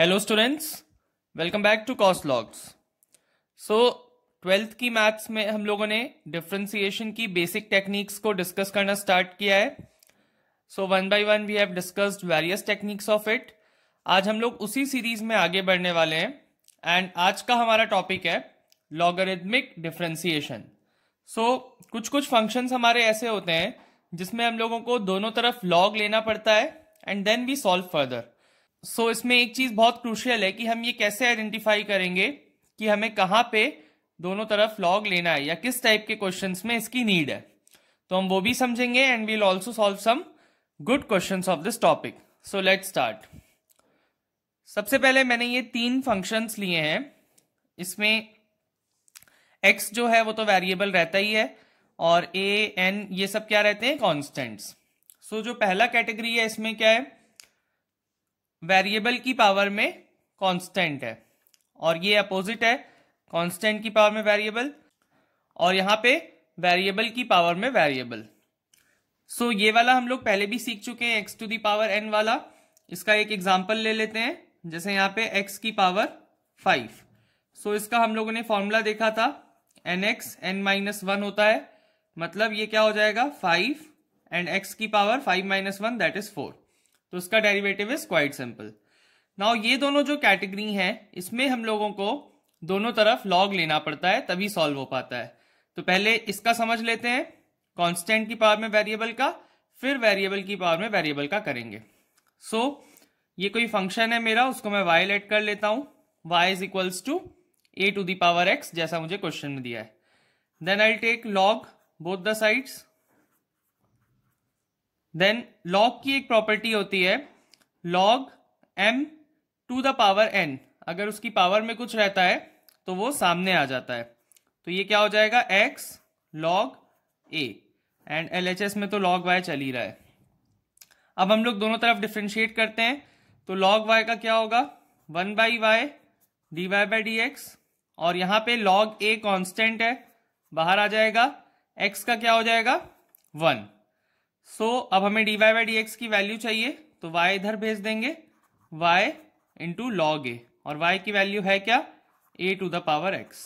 Hello students welcome back to cost logs so twelfth की maths में हम लोगों ने डिफ्रेंसिएशन की बेसिक टेक्निक्स को डिस्कस करना स्टार्ट किया है so one by one we have discussed various techniques of it आज हम लोग उसी सीरीज में आगे बढ़ने वाले हैं एंड आज का हमारा टॉपिक है लॉगरिदमिक डिफ्रेंसिएशन सो कुछ कुछ फंक्शंस हमारे ऐसे होते हैं जिसमें हम लोगों को दोनों तरफ लॉग लेना पड़ता है and then we solve further so so, इसमें एक चीज बहुत क्रूशियल है कि हम ये कैसे आइडेंटिफाई करेंगे कि हमें कहाँ पे दोनों तरफ लॉग लेना है या किस टाइप के क्वेश्चन में इसकी नीड है तो हम वो भी समझेंगे and we'll also solve some good question of this topic so let start सबसे पहले मैंने ये तीन फंक्शंस लिए हैं इसमें एक्स जो है वो तो वेरिएबल रहता ही है और ए एन ये सब क्या रहते हैं कॉन्स्टेंट्स सो so, जो पहला कैटेगरी है इसमें क्या है वेरिएबल की पावर में कांस्टेंट है और ये अपोजिट है कांस्टेंट की पावर में वेरिएबल और यहाँ पे वेरिएबल की पावर में वेरिएबल सो so, ये वाला हम लोग पहले भी सीख चुके हैं x to the power n वाला इसका एक एग्जाम्पल ले लेते हैं जैसे यहाँ पे एक्स की पावर फाइव सो so, इसका हम लोगों ने फॉर्मूला देखा था n x n minus one होता है मतलब ये क्या हो जाएगा फाइव एंड एक्स की power five minus one that is four तो इसका derivative is quite simple now ये दोनों जो कैटेगरी हैं इसमें हम लोगों को दोनों तरफ लॉग लेना पड़ता है तभी सॉल्व हो पाता है तो पहले इसका समझ लेते हैं कांस्टेंट की पावर में वेरिएबल का फिर वेरिएबल की पावर में वेरिएबल का करेंगे सो so, ये कोई फंक्शन है मेरा उसको मैं वाई लेट कर लेता हूँ y is equals to a to the power x जैसा मुझे क्वेश्चन में दिया है then I take log both the sides then log की एक प्रॉपर्टी होती है log m to the power n अगर उसकी पावर में कुछ रहता है तो वो सामने आ जाता है तो ये क्या हो जाएगा x log a and s में तो लॉग वाई चल ही रहा है अब हम लोग दोनों तरफ डिफ्रेंशिएट करते हैं तो लॉग वाई का क्या होगा one by y d y by d x और यहां पे लॉग ए कांस्टेंट है बाहर आ जाएगा एक्स का क्या हो जाएगा वन सो so, अब हमें d y by d x की वैल्यू चाहिए तो y इधर भेज देंगे y इंटू लॉग ए और y की वैल्यू है क्या a to the power x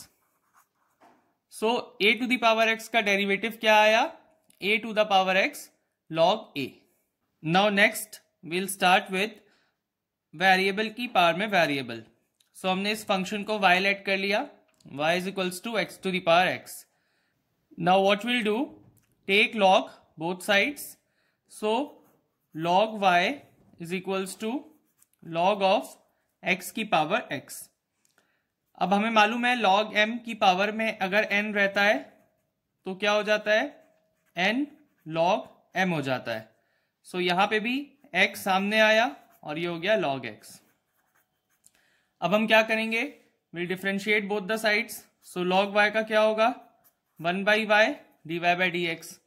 so a to the power x का डेरिवेटिव क्या आया a to the power x log a now next will start with variable की पावर में variable so so, हमने इस फंक्शन को y लेट कर लिया y is equals to x to the power x now what will do take log both sides. So log y is equals to log of x की power x. अब हमें मालूम है log m की power में अगर n रहता है तो क्या हो जाता है n log m हो जाता है सो so, यहां पे भी x सामने आया और ये हो गया log x. अब हम क्या करेंगे will differentiate both the sides so log y का क्या होगा one by y d y by d x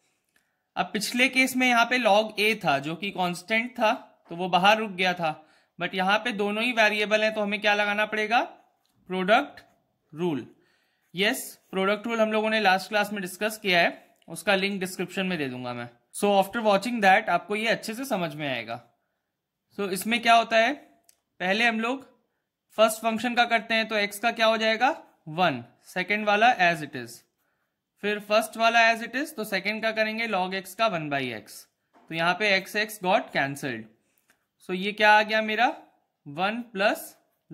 अब पिछले केस में यहाँ पे लॉग ए था जो कि कांस्टेंट था तो वो बाहर रुक गया था बट यहाँ पे दोनों ही वेरिएबल हैं तो हमें क्या लगाना पड़ेगा product rule yes product rule हम लोगों ने लास्ट क्लास में डिस्कस किया है उसका लिंक डिस्क्रिप्शन में दे दूंगा मैं सो आफ्टर वॉचिंग दैट आपको ये अच्छे से समझ में आएगा सो so, इसमें क्या होता है पहले हम लोग फर्स्ट फंक्शन का करते हैं तो एक्स का क्या हो जाएगा वन सेकेंड वाला एज इट इज फिर फर्स्ट वाला एज इट इज तो सेकेंड का करेंगे लॉग एक्स का वन बाई एक्स तो यहाँ पे x x got cancelled so ये क्या आ गया मेरा वन प्लस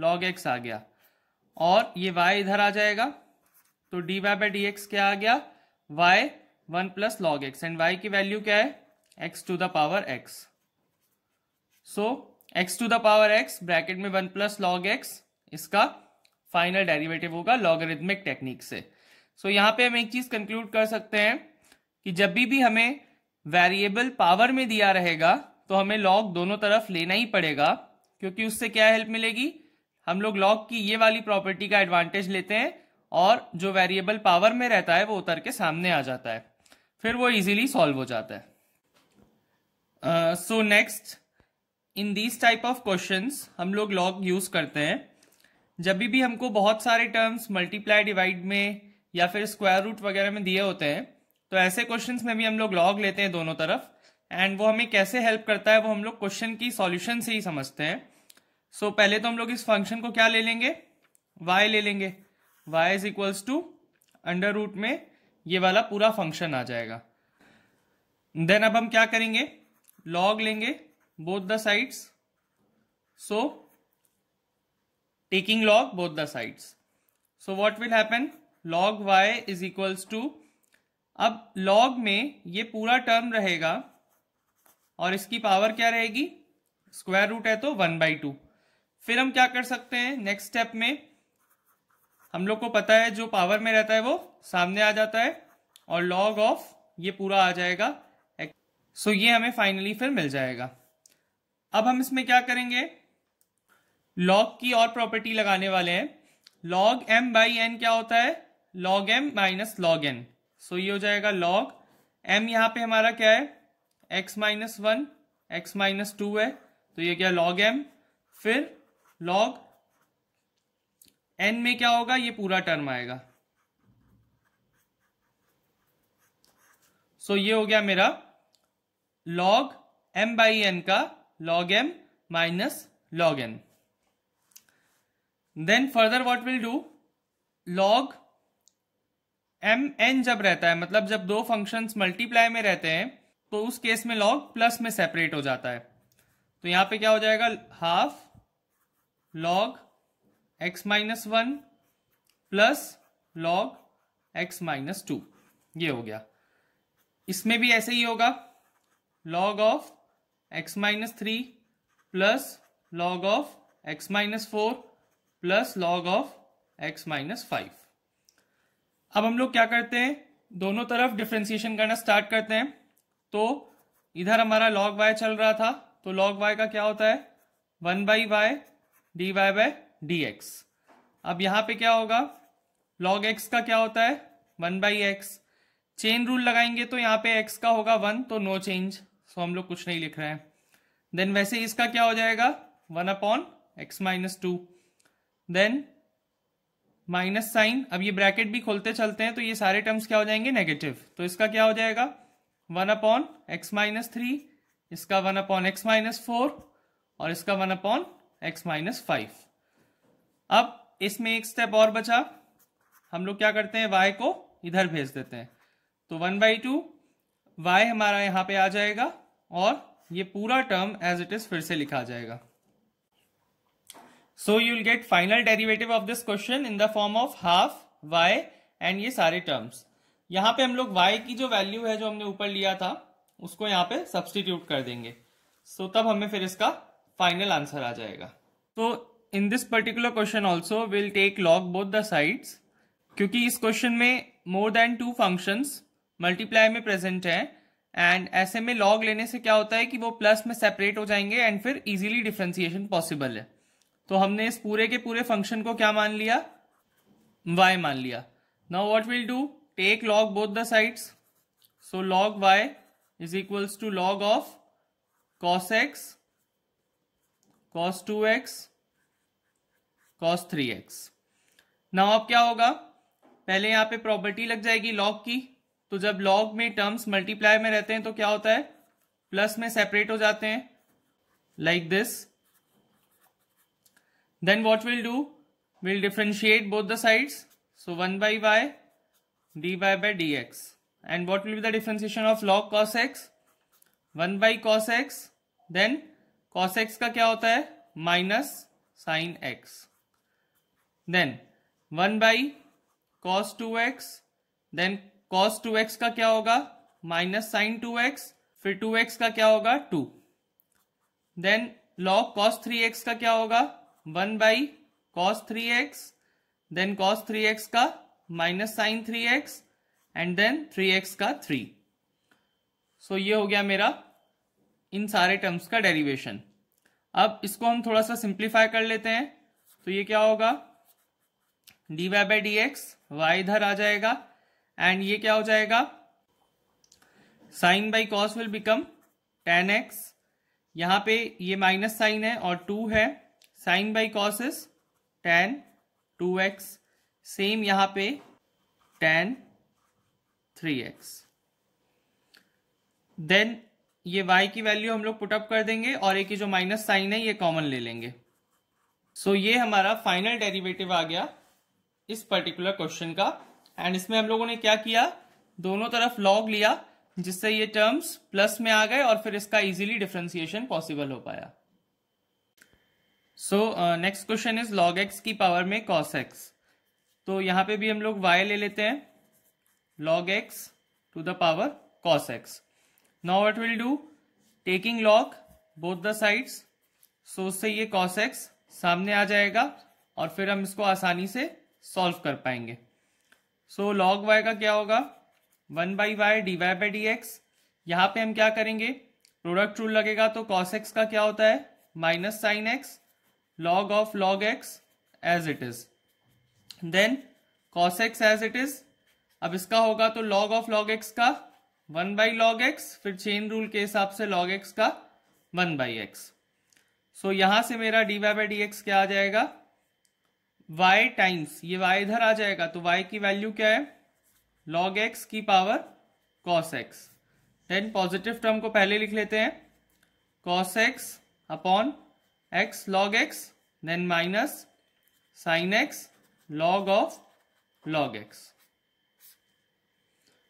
लॉग एक्स आ गया और ये वाई इधर आ जाएगा तो d y by d x क्या आ गया y one plus log x and y की वैल्यू क्या है x to the power x so x to the power x bracket में वन प्लस लॉग एक्स इसका फाइनल डेरिवेटिव होगा logarithmic technique से सो so, यहाँ पे हम एक चीज कंक्लूड कर सकते हैं कि जब भी भी हमें वेरिएबल पावर में दिया रहेगा तो हमें लॉग दोनों तरफ लेना ही पड़ेगा क्योंकि उससे क्या हेल्प मिलेगी हम लोग लॉग की ये वाली प्रॉपर्टी का एडवांटेज लेते हैं और जो वेरिएबल पावर में रहता है वो उतर के सामने आ जाता है फिर वो इजीली सॉल्व हो जाता है so next in these type of question हम लोग लॉग यूज करते हैं जब भी हमको बहुत सारे टर्म्स मल्टीप्लाई डिवाइड में या फिर स्क्वायर रूट वगैरह में दिए होते हैं तो ऐसे क्वेश्चन में भी हम लोग लॉग लेते हैं दोनों तरफ एंड वो हमें कैसे हेल्प करता है वो हम लोग क्वेश्चन की सॉल्यूशन से ही समझते हैं सो so, पहले तो हम लोग इस फंक्शन को क्या ले लेंगे y ले लेंगे y is equals to under root में ये वाला पूरा फंक्शन आ जाएगा देन अब हम क्या करेंगे लॉग लेंगे both the sides so taking log both the sides so what will happen log y is equals to अब log में ये पूरा टर्म रहेगा और इसकी पावर क्या रहेगी स्क्वायर रूट है तो वन बाई टू फिर हम क्या कर सकते हैं नेक्स्ट स्टेप में हम लोग को पता है जो पावर में रहता है वो सामने आ जाता है और log ऑफ ये पूरा आ जाएगा सो ये हमें फाइनली फिर मिल जाएगा अब हम इसमें क्या करेंगे लॉग की और प्रॉपर्टी लगाने वाले हैं लॉग एम बाई एन क्या होता है log m minus log n so ये हो जाएगा लॉग एम यहाँ पे हमारा क्या है x minus one x minus two है तो ये क्या लॉग एम फिर लॉग एन में क्या होगा ये पूरा टर्म आएगा सो so ये हो गया मेरा लॉग एम बाई एन का log m minus log n then further what will do log m n जब रहता है मतलब जब दो फंक्शंस मल्टीप्लाई में रहते हैं तो उस केस में लॉग प्लस में सेपरेट हो जाता है तो यहां पे क्या हो जाएगा half log x minus one plus log x minus two ये हो गया इसमें भी ऐसे ही होगा log of x minus three plus log of x minus four plus log of x minus five अब हम लोग क्या करते हैं दोनों तरफ डिफ्रेंसिएशन करना स्टार्ट करते हैं तो इधर हमारा लॉग वाई चल रहा था तो लॉग वाई का क्या होता है one by y d y by d x अब यहां पे क्या होगा लॉग एक्स का क्या होता है one by x chain rule लगाएंगे तो यहाँ पे एक्स का होगा वन तो नो चेंज सो हम लोग कुछ नहीं लिख रहे हैं देन वैसे इसका क्या हो जाएगा one upon x minus two then minus sign अब ये ब्रैकेट भी खोलते चलते हैं तो ये सारे टर्म्स क्या हो जाएंगे नेगेटिव तो इसका क्या हो जाएगा one upon x minus three इसका one upon x minus four और इसका one upon x minus five अब इसमें एक स्टेप और बचा हम लोग क्या करते हैं वाई को इधर भेज देते हैं तो वन बाई टू वाई हमारा यहाँ पे आ जाएगा और ये पूरा टर्म एज इट इज फिर से लिखा जाएगा so you will get final derivative of this question in the form of half y and ये सारे टर्म्स यहां पे हम लोग वाई की जो वैल्यू है जो हमने ऊपर लिया था उसको यहाँ पे सब्सटीट्यूट कर देंगे सो so, तब हमें फिर इसका फाइनल आंसर आ जाएगा तो in this particular question also will take log both the sides क्योंकि इस क्वेश्चन में more than two functions multiply में प्रेजेंट है एंड ऐसे में लॉग लेने से क्या होता है कि वो प्लस में सेपरेट हो जाएंगे एंड फिर इजिली डिफ्रेंसिएशन पॉसिबल है तो हमने इस पूरे के पूरे फंक्शन को क्या मान लिया y मान लिया now what will do take log both the sides so log y is equals to log of cos x cos 2x cos 3x now अब क्या होगा पहले यहां पे प्रॉपर्टी लग जाएगी लॉग की तो जब लॉग में टर्म्स मल्टीप्लाई में रहते हैं तो क्या होता है प्लस में सेपरेट हो जाते हैं like like this then what we'll do we'll differentiate both the sides so 1 by y dy by dx and what will be the differentiation of log cos x 1 by cos x then cos x ka kya hota hai minus sin x then 1 by cos 2x then cos 2x ka kya hoga minus sin 2x फिर 2x का क्या होगा 2 then log cos 3x का क्या होगा one by cos three x then cos three x का minus sine three x and then three x का three so so, ये हो गया मेरा इन सारे टर्म्स का डेरिवेशन अब इसको हम थोड़ा सा सिंप्लीफाई कर लेते हैं तो ये क्या होगा d y by d x y इधर आ जाएगा एंड ये क्या हो जाएगा sine by cos will become tan x यहां पे ये माइनस साइन है और टू है sine by cos is tan two x same यहां पे टेन थ्री एक्स देन ये y की वैल्यू हम लोग पुटअप कर देंगे और एक जो माइनस साइन है ये कॉमन ले लेंगे सो so, ये हमारा फाइनल डेरिवेटिव आ गया इस पर्टिकुलर क्वेश्चन का एंड इसमें हम लोगों ने क्या किया दोनों तरफ लॉग लिया जिससे ये टर्म्स प्लस में आ गए और फिर इसका इजीली डिफ्रेंसिएशन पॉसिबल हो पाया so next question is log x की पावर में कॉस एक्स तो यहाँ पे भी हम लोग वाई ले लेते हैं log x to the power cos x Now what will do taking log both the sides so उससे ये कॉस एक्स सामने आ जाएगा और फिर हम इसको आसानी से सॉल्व कर पाएंगे सो लॉग वाई का क्या होगा one by y d y by d x यहाँ पे हम क्या करेंगे प्रोडक्ट रूल लगेगा तो कॉस एक्स का क्या होता है minus sine x log of log x as it is then cos x as it is अब इसका होगा तो log of log x का वन बाई लॉग एक्स फिर चेन रूल के हिसाब से log x का वन बाई एक्स सो यहां से मेरा d y by d x क्या आ जाएगा y टाइम्स ये y इधर आ जाएगा तो y की वैल्यू क्या है log x की power cos x then positive term को पहले लिख लेते हैं cos x upon x log x then minus sine x log of log x.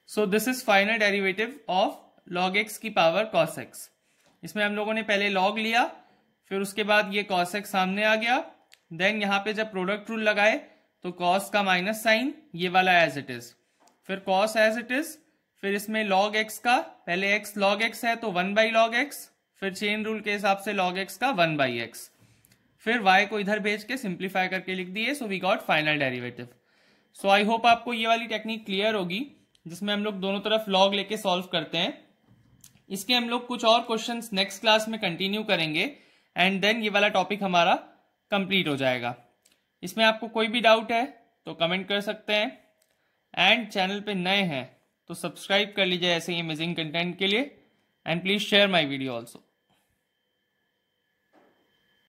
So this is final derivative of log x की power cos x. इसमें हम लोगों ने पहले log लिया फिर उसके बाद ये cos x सामने आ गया देन यहां पे जब प्रोडक्ट रूल लगाए तो cos का माइनस साइन ये वाला एज इट इज फिर cos एज इट इज फिर इसमें log x का पहले x log x है तो वन बाई लॉग एक्स फिर चेन रूल के हिसाब से लॉग एक्स का वन बाई एक्स फिर y को इधर भेज के सिंप्लीफाई करके लिख दिए so we got final derivative so I hope आपको ये वाली टेक्निक क्लियर होगी जिसमें हम लोग दोनों तरफ लॉग लेके सॉल्व करते हैं इसके हम लोग कुछ और क्वेश्चंस नेक्स्ट क्लास में कंटिन्यू करेंगे एंड देन ये वाला टॉपिक हमारा कंप्लीट हो जाएगा इसमें आपको कोई भी डाउट है तो कमेंट कर सकते हैं एंड चैनल पे नए हैं तो सब्सक्राइब कर लीजिए ऐसे ही अमेजिंग कंटेंट के लिए and please share my video also